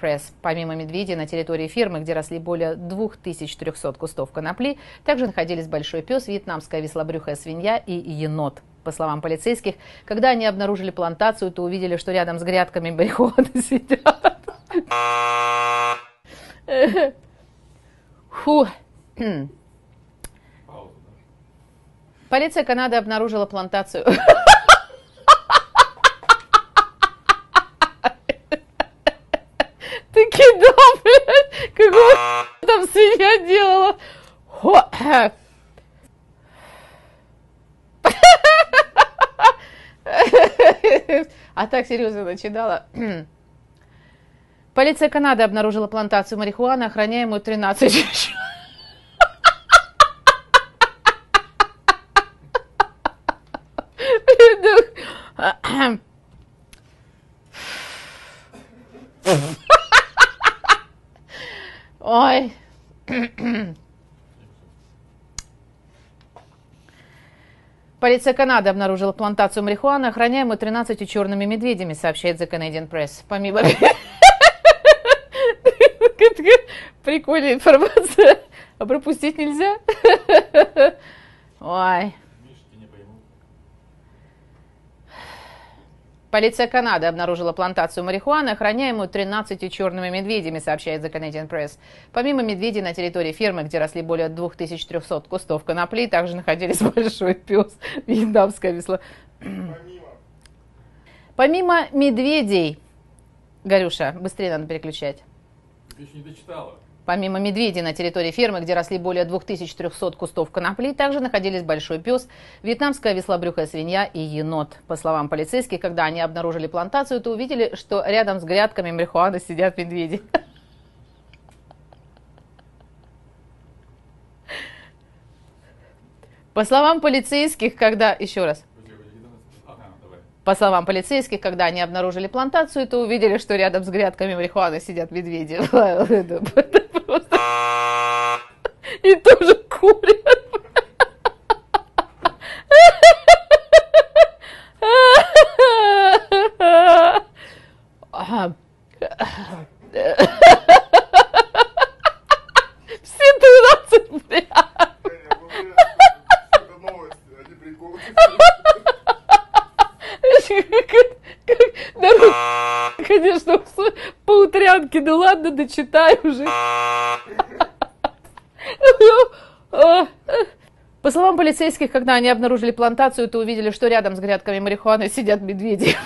Пресс. Помимо медведей на территории фермы, где росли более 2300 кустов конопли, также находились большой пес, вьетнамская веслобрюхая свинья и енот. По словам полицейских, когда они обнаружили плантацию, то увидели, что рядом с грядками барихоны сидят. Фу. Полиция Канады обнаружила плантацию. сделала. Хо а так серьезно начинала. Полиция Канады обнаружила плантацию марихуаны, охраняемую 13 Ой, Полиция Канады обнаружила плантацию марихуаны, охраняемую 13 черными медведями, сообщает The Canadian Press. Помимо... Прикольная информация. А пропустить нельзя? Ой. Полиция Канады обнаружила плантацию марихуаны, охраняемую 13 черными медведями, сообщает The Canadian Press. Помимо медведей на территории фермы, где росли более 2300 кустов конопли, также находились большой пес, вьетнамская весло. Помимо, Помимо медведей... Горюша, быстрее надо переключать. Ты еще не дочитала. Помимо медведей на территории фермы, где росли более 2300 кустов конопли, также находились большой пес, вьетнамская веслобрюхая свинья и енот. По словам полицейских, когда они обнаружили плантацию, то увидели, что рядом с грядками марихуаны сидят медведи. По словам полицейских, когда... Еще раз. По словам полицейских, когда они обнаружили плантацию, то увидели, что рядом с грядками марихуаны сидят медведи. И тоже курят. Все 12, бля. Они приколы. конечно, по утрянке, ну ладно, дочитай уже. По словам полицейских, когда они обнаружили плантацию, то увидели, что рядом с грядками марихуаны сидят медведи.